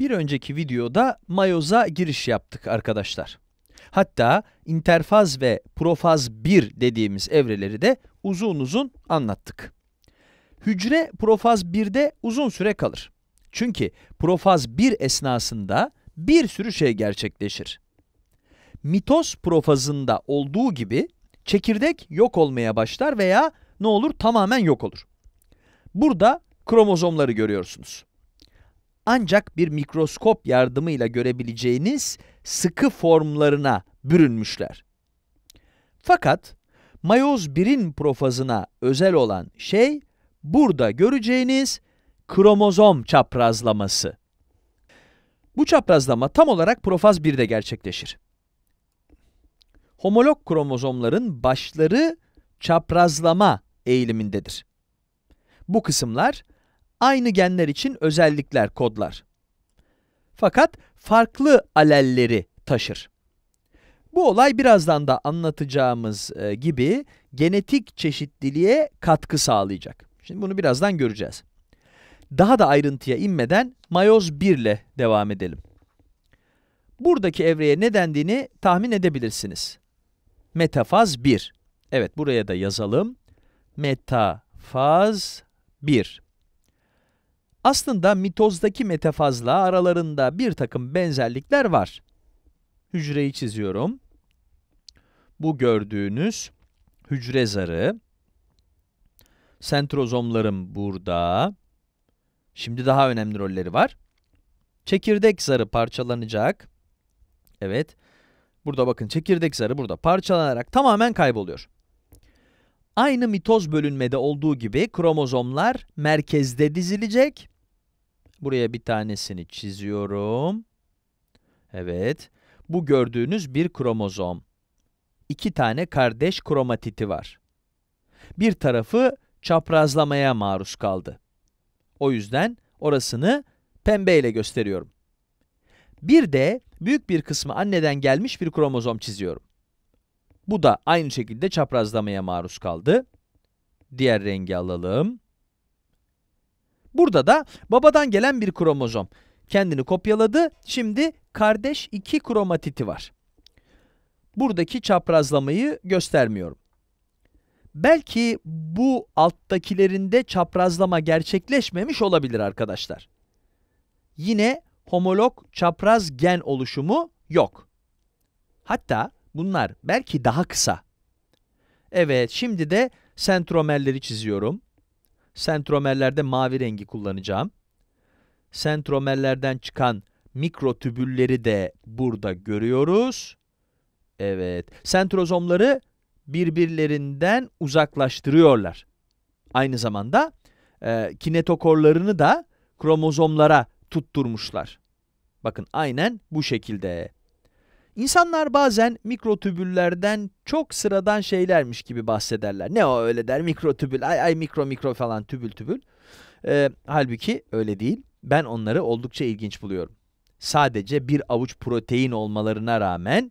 Bir önceki videoda mayoza giriş yaptık arkadaşlar. Hatta interfaz ve profaz 1 dediğimiz evreleri de uzun uzun anlattık. Hücre profaz 1'de uzun süre kalır. Çünkü profaz 1 esnasında bir sürü şey gerçekleşir. Mitoz profazında olduğu gibi çekirdek yok olmaya başlar veya ne olur tamamen yok olur. Burada kromozomları görüyorsunuz ancak bir mikroskop yardımıyla görebileceğiniz sıkı formlarına bürünmüşler. Fakat mayoz 1'in profazına özel olan şey burada göreceğiniz kromozom çaprazlaması. Bu çaprazlama tam olarak profaz 1'de gerçekleşir. Homolog kromozomların başları çaprazlama eğilimindedir. Bu kısımlar aynı genler için özellikler kodlar. Fakat farklı alelleri taşır. Bu olay birazdan da anlatacağımız e, gibi genetik çeşitliliğe katkı sağlayacak. Şimdi bunu birazdan göreceğiz. Daha da ayrıntıya inmeden mayoz 1 ile devam edelim. Buradaki evreye ne dendiğini tahmin edebilirsiniz. Metafaz 1. Evet buraya da yazalım. Metafaz 1. Aslında mitozdaki metafazla aralarında bir takım benzerlikler var. Hücreyi çiziyorum. Bu gördüğünüz hücre zarı. Sentrozomlarım burada. Şimdi daha önemli rolleri var. Çekirdek zarı parçalanacak. Evet. Burada bakın çekirdek zarı burada parçalanarak tamamen kayboluyor. Aynı mitoz bölünmede olduğu gibi kromozomlar merkezde dizilecek Buraya bir tanesini çiziyorum. Evet. Bu gördüğünüz bir kromozom. İki tane kardeş kromatiti var. Bir tarafı çaprazlamaya maruz kaldı. O yüzden orasını pembe ile gösteriyorum. Bir de büyük bir kısmı anneden gelmiş bir kromozom çiziyorum. Bu da aynı şekilde çaprazlamaya maruz kaldı. Diğer rengi alalım. Burada da babadan gelen bir kromozom kendini kopyaladı. Şimdi kardeş 2 kromatiti var. Buradaki çaprazlamayı göstermiyorum. Belki bu alttakilerinde çaprazlama gerçekleşmemiş olabilir arkadaşlar. Yine homolog çapraz gen oluşumu yok. Hatta bunlar belki daha kısa. Evet şimdi de sentromerleri çiziyorum. Sentromerlerde mavi rengi kullanacağım. Sentromerlerden çıkan mikrotübülleri de burada görüyoruz. Evet, sentrozomları birbirlerinden uzaklaştırıyorlar. Aynı zamanda e, kinetokorlarını da kromozomlara tutturmuşlar. Bakın aynen bu şekilde. İnsanlar bazen mikrotübüllerden çok sıradan şeylermiş gibi bahsederler. Ne o öyle der mikrotübül ay ay mikro mikro falan tübül tübül. Ee, halbuki öyle değil. Ben onları oldukça ilginç buluyorum. Sadece bir avuç protein olmalarına rağmen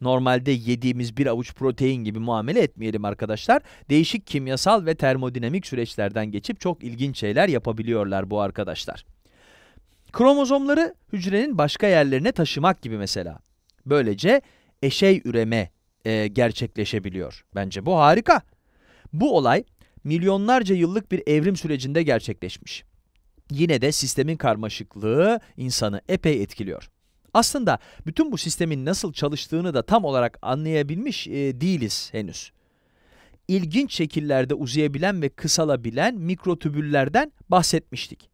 normalde yediğimiz bir avuç protein gibi muamele etmeyelim arkadaşlar. Değişik kimyasal ve termodinamik süreçlerden geçip çok ilginç şeyler yapabiliyorlar bu arkadaşlar. Kromozomları hücrenin başka yerlerine taşımak gibi mesela. Böylece eşey üreme e, gerçekleşebiliyor. Bence bu harika. Bu olay milyonlarca yıllık bir evrim sürecinde gerçekleşmiş. Yine de sistemin karmaşıklığı insanı epey etkiliyor. Aslında bütün bu sistemin nasıl çalıştığını da tam olarak anlayabilmiş e, değiliz henüz. İlginç şekillerde uzayabilen ve kısalabilen mikrotübüllerden bahsetmiştik.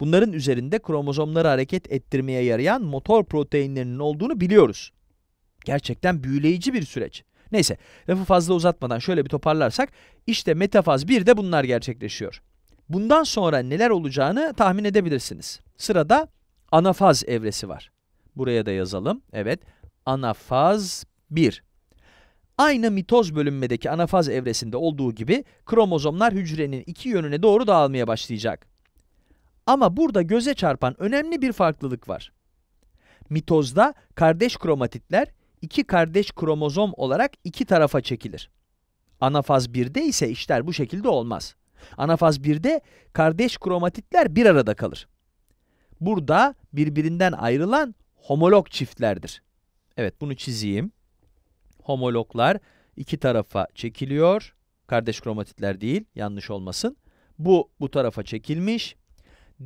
Bunların üzerinde kromozomları hareket ettirmeye yarayan motor proteinlerinin olduğunu biliyoruz. Gerçekten büyüleyici bir süreç. Neyse lafı fazla uzatmadan şöyle bir toparlarsak işte metafaz 1'de bunlar gerçekleşiyor. Bundan sonra neler olacağını tahmin edebilirsiniz. Sırada anafaz evresi var. Buraya da yazalım. Evet anafaz 1. Aynı mitoz bölünmedeki anafaz evresinde olduğu gibi kromozomlar hücrenin iki yönüne doğru dağılmaya başlayacak. Ama burada göze çarpan önemli bir farklılık var. Mitozda kardeş kromatitler iki kardeş kromozom olarak iki tarafa çekilir. Anafaz 1'de ise işler bu şekilde olmaz. Anafaz 1'de kardeş kromatitler bir arada kalır. Burada birbirinden ayrılan homolog çiftlerdir. Evet bunu çizeyim. Homologlar iki tarafa çekiliyor. Kardeş kromatitler değil yanlış olmasın. Bu bu tarafa çekilmiş.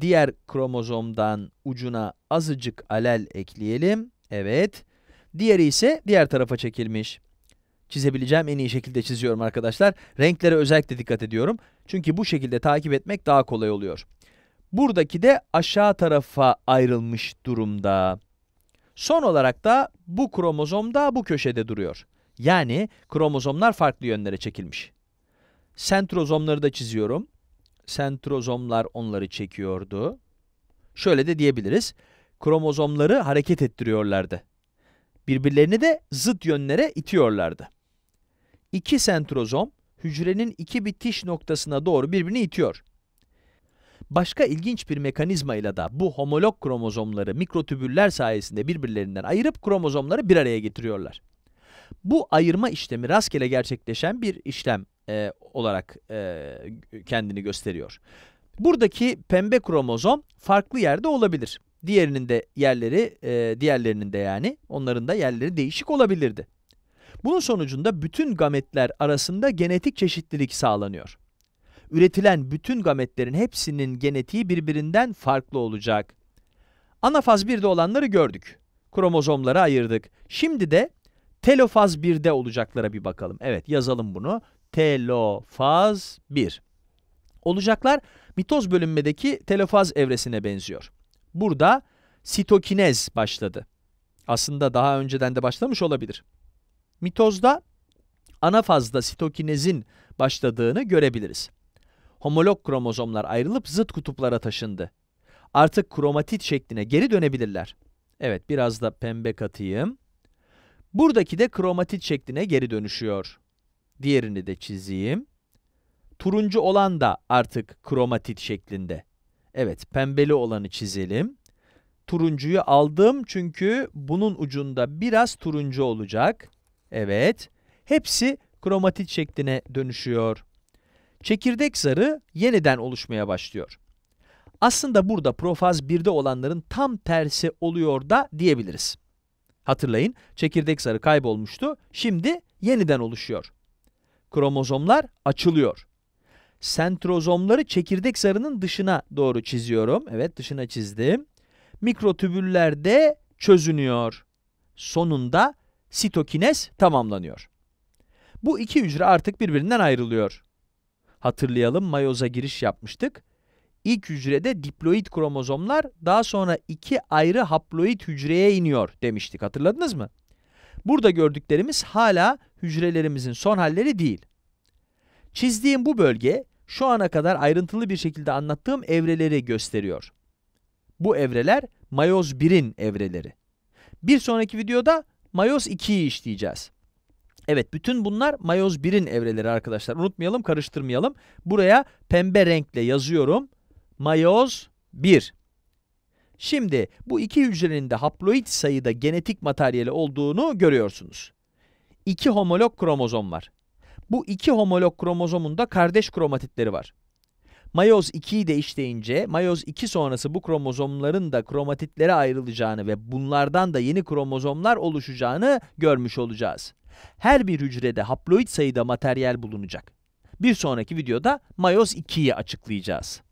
Diğer kromozomdan ucuna azıcık alel ekleyelim. Evet. Diğeri ise diğer tarafa çekilmiş. Çizebileceğim en iyi şekilde çiziyorum arkadaşlar. Renklere özellikle dikkat ediyorum. Çünkü bu şekilde takip etmek daha kolay oluyor. Buradaki de aşağı tarafa ayrılmış durumda. Son olarak da bu kromozom da bu köşede duruyor. Yani kromozomlar farklı yönlere çekilmiş. Sentrozomları da çiziyorum sentrozomlar onları çekiyordu. Şöyle de diyebiliriz. Kromozomları hareket ettiriyorlardı. Birbirlerini de zıt yönlere itiyorlardı. İki sentrozom hücrenin iki bitiş noktasına doğru birbirini itiyor. Başka ilginç bir mekanizmayla da bu homolog kromozomları mikrotübüller sayesinde birbirlerinden ayırıp kromozomları bir araya getiriyorlar. Bu ayırma işlemi rastgele gerçekleşen bir işlem e, olarak e, kendini gösteriyor. Buradaki pembe kromozom farklı yerde olabilir. Diğerinin de yerleri, e, diğerlerinin de yani onların da yerleri değişik olabilirdi. Bunun sonucunda bütün gametler arasında genetik çeşitlilik sağlanıyor. Üretilen bütün gametlerin hepsinin genetiği birbirinden farklı olacak. Anafaz 1'de olanları gördük. Kromozomları ayırdık. Şimdi de telofaz 1'de olacaklara bir bakalım. Evet yazalım bunu telofaz 1. Olacaklar mitoz bölünmedeki telofaz evresine benziyor. Burada sitokinez başladı. Aslında daha önceden de başlamış olabilir. Mitozda ana fazda sitokinezin başladığını görebiliriz. Homolog kromozomlar ayrılıp zıt kutuplara taşındı. Artık kromatit şekline geri dönebilirler. Evet biraz da pembe katayım. Buradaki de kromatit şekline geri dönüşüyor. Diğerini de çizeyim. Turuncu olan da artık kromatit şeklinde. Evet, pembeli olanı çizelim. Turuncuyu aldım çünkü bunun ucunda biraz turuncu olacak. Evet, hepsi kromatit şekline dönüşüyor. Çekirdek zarı yeniden oluşmaya başlıyor. Aslında burada profaz 1'de olanların tam tersi oluyor da diyebiliriz. Hatırlayın, çekirdek zarı kaybolmuştu, şimdi yeniden oluşuyor kromozomlar açılıyor. Sentrozomları çekirdek zarının dışına doğru çiziyorum. Evet dışına çizdim. Mikrotübüller de çözünüyor. Sonunda sitokinez tamamlanıyor. Bu iki hücre artık birbirinden ayrılıyor. Hatırlayalım mayoza giriş yapmıştık. İlk hücrede diploid kromozomlar daha sonra iki ayrı haploid hücreye iniyor demiştik. Hatırladınız mı? Burada gördüklerimiz hala hücrelerimizin son halleri değil. Çizdiğim bu bölge şu ana kadar ayrıntılı bir şekilde anlattığım evreleri gösteriyor. Bu evreler mayoz 1'in evreleri. Bir sonraki videoda mayoz 2'yi işleyeceğiz. Evet bütün bunlar mayoz 1'in evreleri arkadaşlar. Unutmayalım karıştırmayalım. Buraya pembe renkle yazıyorum. Mayoz 1. Şimdi bu iki hücrenin de haploid sayıda genetik materyali olduğunu görüyorsunuz iki homolog kromozom var. Bu iki homolog kromozomun da kardeş kromatitleri var. Mayoz 2'yi de mayoz 2 sonrası bu kromozomların da kromatitlere ayrılacağını ve bunlardan da yeni kromozomlar oluşacağını görmüş olacağız. Her bir hücrede haploid sayıda materyal bulunacak. Bir sonraki videoda mayoz 2'yi açıklayacağız.